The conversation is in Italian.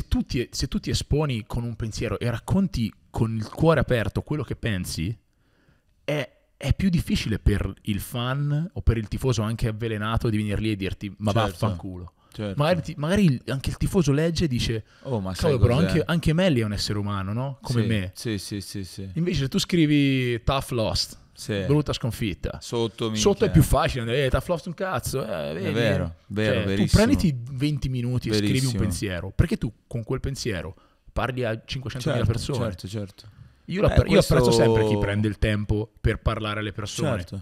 se tu, ti, se tu ti esponi con un pensiero e racconti con il cuore aperto quello che pensi, è è più difficile per il fan o per il tifoso anche avvelenato di venire lì e dirti ma certo, vaffanculo. Certo. Magari, ti, magari, anche il tifoso legge e dice oh ma cavolo però anche, anche Melli è un essere umano, no? Come sì, me. Sì, sì, sì, sì. Invece se tu scrivi tough lost sì. brutta sconfitta. Sotto, Sotto, è più facile, eh, ti ha flossato un cazzo. Eh, vedi, è vero, cioè, vero, cioè, Tu prenditi 20 minuti verissimo. e scrivi un pensiero, perché tu con quel pensiero parli a 500.000 certo, persone. Certo, certo. Io, eh, questo... io, apprezzo sempre chi prende il tempo per parlare alle persone. Certo.